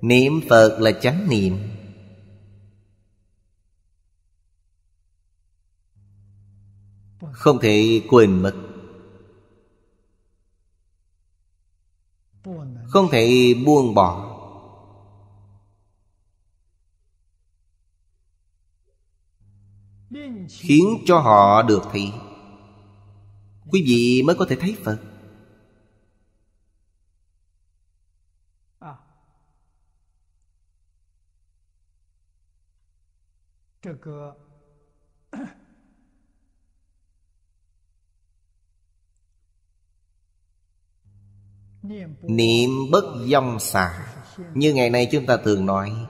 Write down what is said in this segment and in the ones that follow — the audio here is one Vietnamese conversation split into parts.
Niệm Phật là chánh niệm Không thể quên mất Không thể buông bỏ Khiến cho họ được thị Quý vị mới có thể thấy Phật niệm bất dòng xả như ngày nay chúng ta thường nói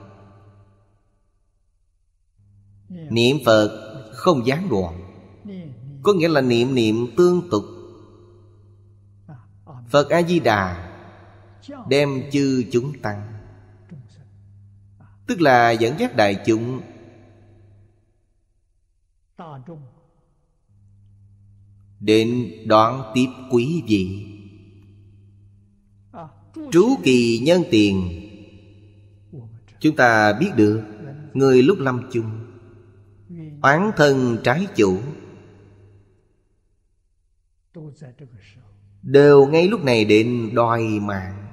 niệm phật không gián đoạn có nghĩa là niệm niệm tương tục phật a di đà đem chư chúng tăng tức là dẫn dắt đại chúng Đến đoạn tiếp quý vị à, Trú kỳ nhân tiền Chúng ta biết được Người lúc lâm chung Oán thân trái chủ Đều ngay lúc này đến đòi mạng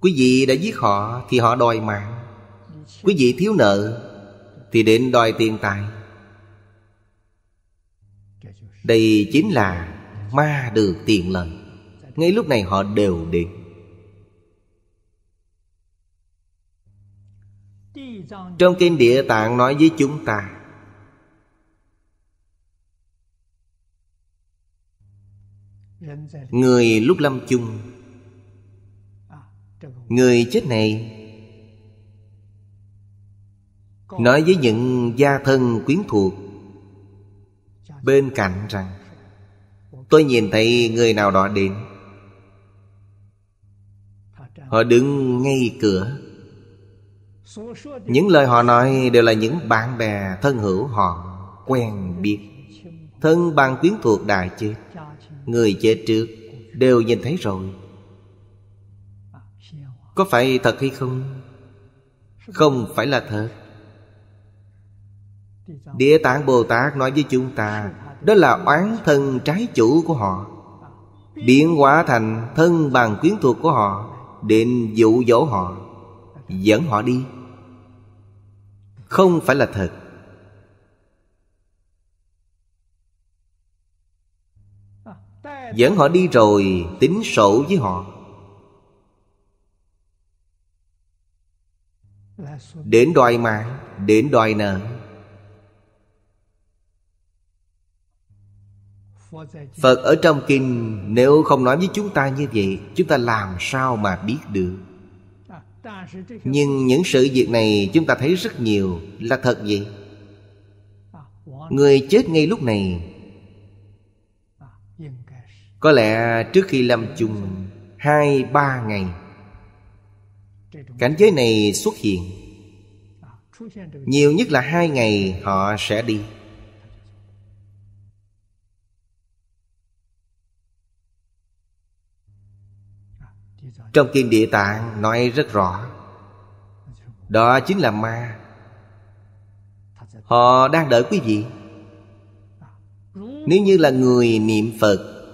Quý vị đã giết họ Thì họ đòi mạng Quý vị thiếu nợ Thì đến đòi tiền tài Đây chính là ma được tiền lời Ngay lúc này họ đều đến Trong kinh địa tạng nói với chúng ta Người lúc lâm chung Người chết này Nói với những gia thân quyến thuộc Bên cạnh rằng Tôi nhìn thấy người nào đó đến Họ đứng ngay cửa Những lời họ nói đều là những bạn bè thân hữu họ quen biết Thân bằng quyến thuộc đại chết Người chết trước đều nhìn thấy rồi Có phải thật hay không? Không phải là thật Địa Tạng Bồ Tát nói với chúng ta Đó là oán thân trái chủ của họ Biến hóa thành thân bằng quyến thuộc của họ Định dụ dỗ họ Dẫn họ đi Không phải là thật Dẫn họ đi rồi tính sổ với họ Đến đòi mạng Đến đòi nợ Phật ở trong kinh nếu không nói với chúng ta như vậy Chúng ta làm sao mà biết được Nhưng những sự việc này chúng ta thấy rất nhiều là thật vậy Người chết ngay lúc này Có lẽ trước khi lâm chung Hai ba ngày Cảnh giới này xuất hiện Nhiều nhất là hai ngày họ sẽ đi Trong kinh địa tạng nói rất rõ Đó chính là ma Họ đang đợi quý vị Nếu như là người niệm Phật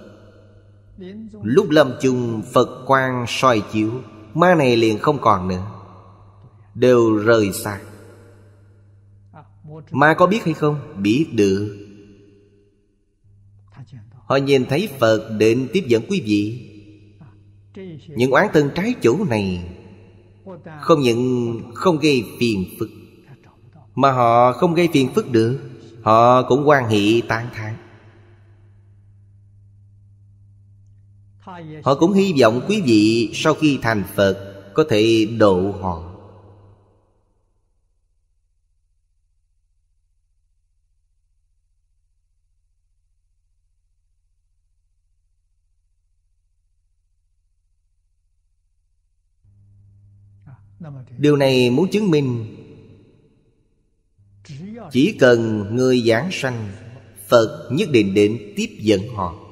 Lúc lâm chung Phật quang soi chiếu Ma này liền không còn nữa Đều rời xa Ma có biết hay không? Biết được Họ nhìn thấy Phật định tiếp dẫn quý vị những oán thân trái chủ này Không những không gây phiền phức Mà họ không gây phiền phức được Họ cũng quan hệ tan thang Họ cũng hy vọng quý vị sau khi thành Phật Có thể độ họ điều này muốn chứng minh chỉ cần người giảng sanh phật nhất định đến tiếp dẫn họ